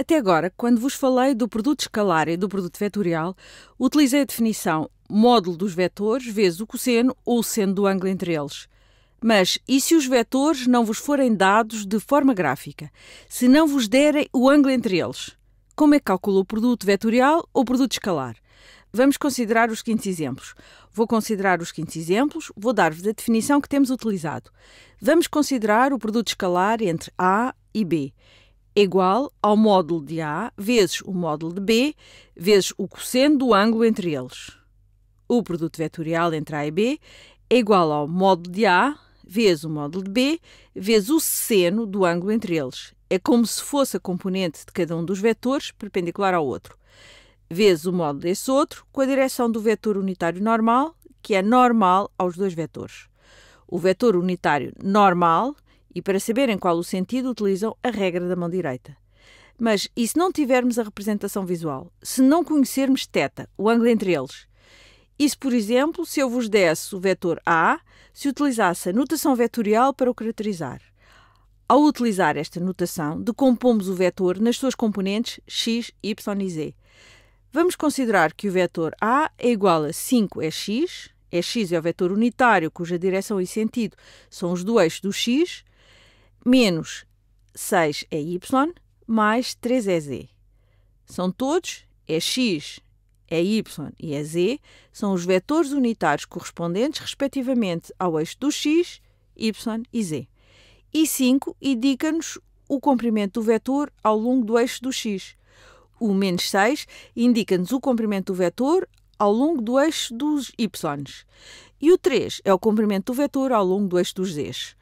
Até agora, quando vos falei do produto escalar e do produto vetorial, utilizei a definição módulo dos vetores vezes o cosseno ou o seno do ângulo entre eles. Mas e se os vetores não vos forem dados de forma gráfica? Se não vos derem o ângulo entre eles? Como é que calculo o produto vetorial ou o produto escalar? Vamos considerar os seguintes exemplos. Vou considerar os seguintes exemplos, vou dar-vos a definição que temos utilizado. Vamos considerar o produto escalar entre A e B igual ao módulo de A vezes o módulo de B vezes o cosseno do ângulo entre eles. O produto vetorial entre A e B é igual ao módulo de A vezes o módulo de B vezes o seno do ângulo entre eles. É como se fosse a componente de cada um dos vetores perpendicular ao outro, vezes o módulo desse outro com a direção do vetor unitário normal, que é normal aos dois vetores. O vetor unitário normal e para saberem qual o sentido utilizam a regra da mão direita. Mas e se não tivermos a representação visual? Se não conhecermos θ, o ângulo entre eles? E se, por exemplo, se eu vos desse o vetor A, se utilizasse a notação vetorial para o caracterizar? Ao utilizar esta notação, decompomos o vetor nas suas componentes x, y e z. Vamos considerar que o vetor A é igual a 5 é x, é x é o vetor unitário cuja direção e sentido são os do eixo do x, menos 6 é y, mais 3 é z. São todos, é x, é y e é z, são os vetores unitários correspondentes, respectivamente, ao eixo do x, y e z. E 5 indica-nos o comprimento do vetor ao longo do eixo do x. O menos 6 indica-nos o comprimento do vetor ao longo do eixo dos y. E o 3 é o comprimento do vetor ao longo do eixo dos z's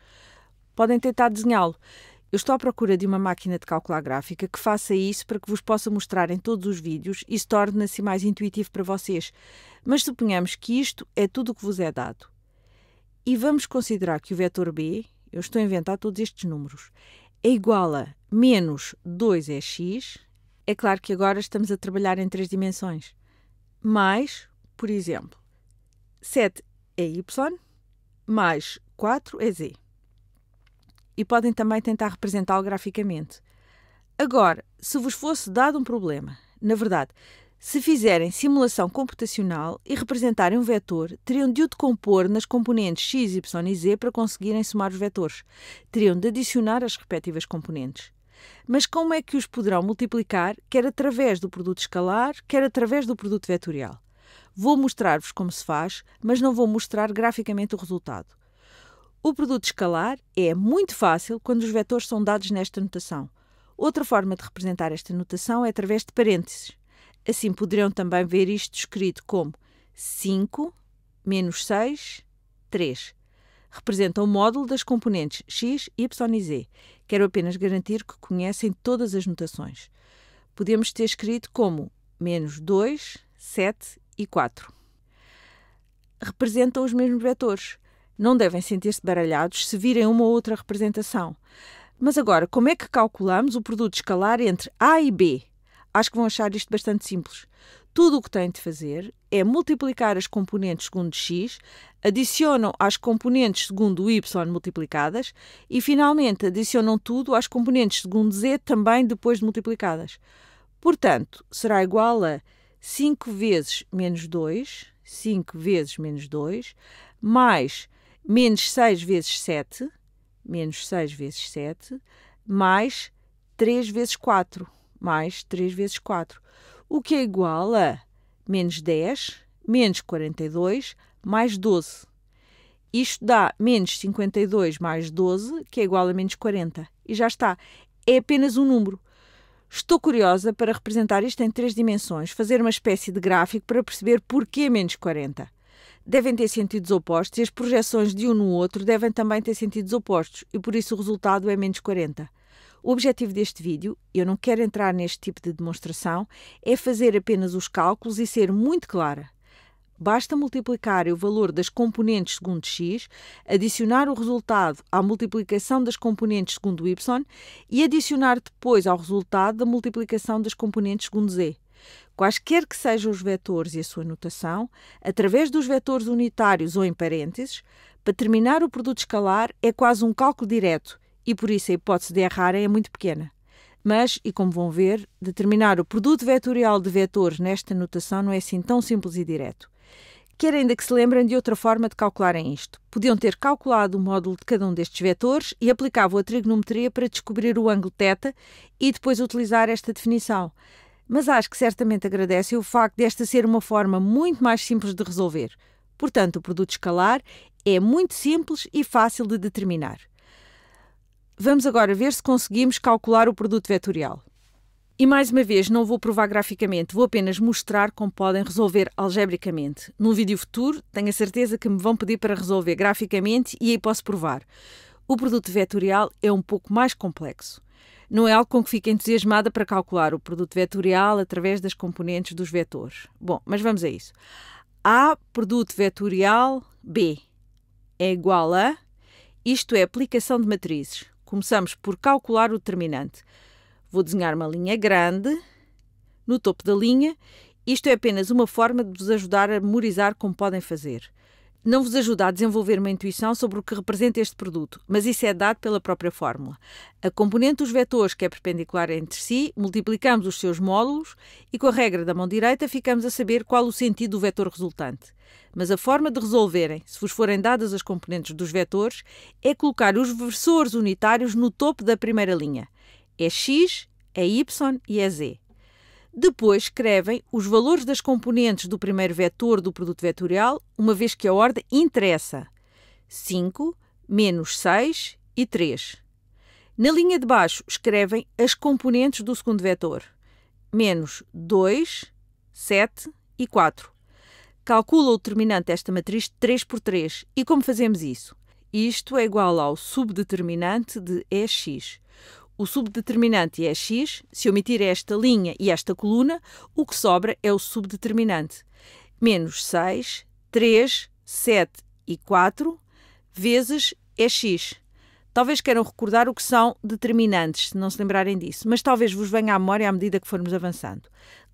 podem tentar desenhá-lo. Eu estou à procura de uma máquina de calcular gráfica que faça isso para que vos possa mostrar em todos os vídeos e se torne assim mais intuitivo para vocês. Mas suponhamos que isto é tudo o que vos é dado. E vamos considerar que o vetor B, eu estou a inventar todos estes números, é igual a menos 2 é x. é claro que agora estamos a trabalhar em três dimensões, mais, por exemplo, 7 é y, mais 4 é z e podem também tentar representá-lo graficamente. Agora, se vos fosse dado um problema, na verdade, se fizerem simulação computacional e representarem um vetor, teriam de o decompor nas componentes x, y e z para conseguirem somar os vetores. Teriam de adicionar as respectivas componentes. Mas como é que os poderão multiplicar, quer através do produto escalar, quer através do produto vetorial? Vou mostrar-vos como se faz, mas não vou mostrar graficamente o resultado. O produto escalar é muito fácil quando os vetores são dados nesta notação. Outra forma de representar esta notação é através de parênteses. Assim poderão também ver isto escrito como 5 menos 6, 3. Representa o módulo das componentes x, y e z. Quero apenas garantir que conhecem todas as notações. Podemos ter escrito como menos 2, 7 e 4. Representam os mesmos vetores não devem sentir-se baralhados se virem uma ou outra representação. Mas agora, como é que calculamos o produto escalar entre A e B? Acho que vão achar isto bastante simples. Tudo o que têm de fazer é multiplicar as componentes segundo x, adicionam às componentes segundo y multiplicadas e, finalmente, adicionam tudo às componentes segundo z também depois de multiplicadas. Portanto, será igual a 5 vezes menos 2, 5 vezes menos 2, mais menos 6 vezes 7, menos 6 vezes 7, mais 3 vezes 4, mais 3 vezes 4, o que é igual a menos 10, menos 42, mais 12. Isto dá menos 52 mais 12, que é igual a menos 40. E já está. É apenas um número. Estou curiosa para representar isto em três dimensões, fazer uma espécie de gráfico para perceber porquê menos 40 devem ter sentidos opostos e as projeções de um no outro devem também ter sentidos opostos e por isso o resultado é menos 40. O objetivo deste vídeo, eu não quero entrar neste tipo de demonstração, é fazer apenas os cálculos e ser muito clara. Basta multiplicar o valor das componentes segundo x, adicionar o resultado à multiplicação das componentes segundo y e adicionar depois ao resultado da multiplicação das componentes segundo z. Quaisquer que sejam os vetores e a sua notação, através dos vetores unitários ou em parênteses, para terminar o produto escalar é quase um cálculo direto e por isso a hipótese de errarem é muito pequena. Mas, e como vão ver, determinar o produto vetorial de vetores nesta notação não é assim tão simples e direto. Quer ainda que se lembrem de outra forma de calcularem isto. Podiam ter calculado o módulo de cada um destes vetores e aplicavam a trigonometria para descobrir o ângulo θ e depois utilizar esta definição mas acho que certamente agradecem o facto desta ser uma forma muito mais simples de resolver. Portanto, o produto escalar é muito simples e fácil de determinar. Vamos agora ver se conseguimos calcular o produto vetorial. E mais uma vez, não vou provar graficamente, vou apenas mostrar como podem resolver algebricamente. Num vídeo futuro, tenho a certeza que me vão pedir para resolver graficamente e aí posso provar o produto vetorial é um pouco mais complexo. Não é algo com que fique entusiasmada para calcular o produto vetorial através das componentes dos vetores. Bom, mas vamos a isso. A produto vetorial B é igual a. Isto é aplicação de matrizes. Começamos por calcular o determinante. Vou desenhar uma linha grande no topo da linha. Isto é apenas uma forma de vos ajudar a memorizar como podem fazer não vos ajuda a desenvolver uma intuição sobre o que representa este produto, mas isso é dado pela própria fórmula. A componente dos vetores, que é perpendicular entre si, multiplicamos os seus módulos e, com a regra da mão direita, ficamos a saber qual o sentido do vetor resultante. Mas a forma de resolverem, se vos forem dadas as componentes dos vetores, é colocar os versores unitários no topo da primeira linha. É x, é y e é z. Depois escrevem os valores das componentes do primeiro vetor do produto vetorial, uma vez que a ordem interessa. 5, menos 6 e 3. Na linha de baixo escrevem as componentes do segundo vetor. Menos 2, 7 e 4. Calcula o determinante desta matriz 3 por 3. E como fazemos isso? Isto é igual ao subdeterminante de Ex. O subdeterminante é x, se omitir esta linha e esta coluna, o que sobra é o subdeterminante. Menos 6, 3, 7 e 4 vezes é x. Talvez queiram recordar o que são determinantes, se não se lembrarem disso, mas talvez vos venha à memória à medida que formos avançando.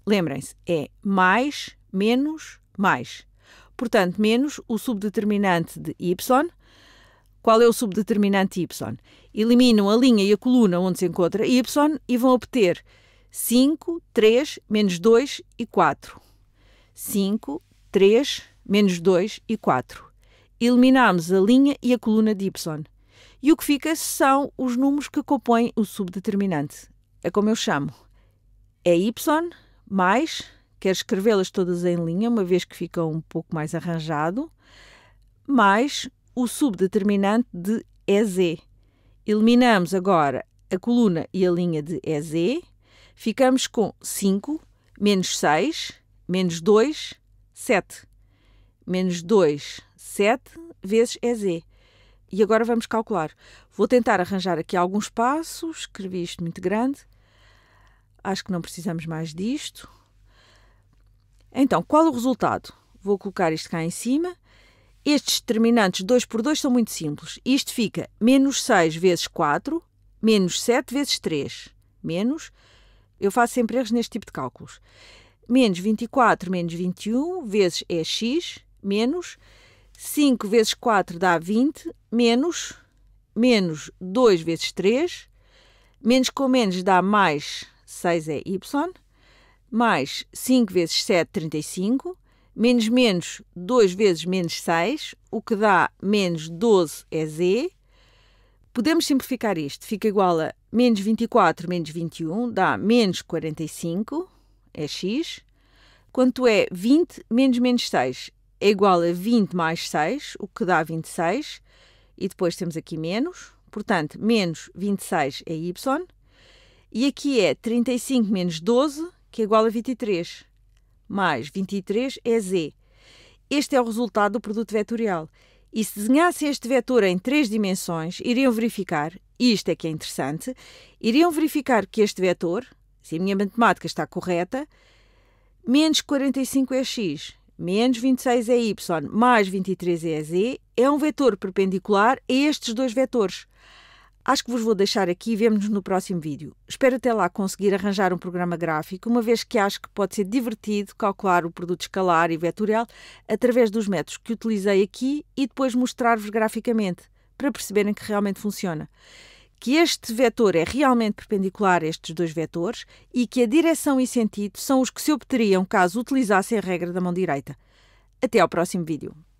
Lembrem-se, é mais, menos, mais. Portanto, menos o subdeterminante de y qual é o subdeterminante Y? Eliminam a linha e a coluna onde se encontra Y e vão obter 5, 3, menos 2 e 4. 5, 3, menos 2 e 4. Eliminamos a linha e a coluna de Y. E o que fica são os números que compõem o subdeterminante. É como eu chamo. É Y mais, quero escrevê-las todas em linha, uma vez que fica um pouco mais arranjado, mais o subdeterminante de EZ. Eliminamos agora a coluna e a linha de EZ. Ficamos com 5 menos 6 menos 2, 7. Menos 2, 7 vezes EZ. E agora vamos calcular. Vou tentar arranjar aqui alguns passos. Escrevi isto muito grande. Acho que não precisamos mais disto. Então, qual o resultado? Vou colocar isto cá em cima. Estes determinantes 2 por 2 são muito simples. Isto fica menos 6 vezes 4, menos 7 vezes 3, menos, eu faço sempre erros neste tipo de cálculos, menos 24 menos 21 vezes é x, menos 5 vezes 4 dá 20, menos, menos 2 vezes 3, menos com menos dá mais 6 é y, mais 5 vezes 7, 35, Menos menos 2 vezes menos 6, o que dá menos 12 é z. Podemos simplificar isto. Fica igual a menos 24 menos 21, dá menos 45, é x. Quanto é 20 menos menos 6? É igual a 20 mais 6, o que dá 26. E depois temos aqui menos, portanto, menos 26 é y. E aqui é 35 menos 12, que é igual a 23 mais 23 é Z. Este é o resultado do produto vetorial. E se desenhassem este vetor em três dimensões, iriam verificar, e isto é que é interessante, iriam verificar que este vetor, se a minha matemática está correta, menos 45 é x, menos 26 é y, mais 23 é z, é um vetor perpendicular a estes dois vetores. Acho que vos vou deixar aqui e vemos nos no próximo vídeo. Espero até lá conseguir arranjar um programa gráfico, uma vez que acho que pode ser divertido calcular o produto escalar e vetorial através dos métodos que utilizei aqui e depois mostrar-vos graficamente, para perceberem que realmente funciona. Que este vetor é realmente perpendicular a estes dois vetores e que a direção e sentido são os que se obteriam caso utilizassem a regra da mão direita. Até ao próximo vídeo.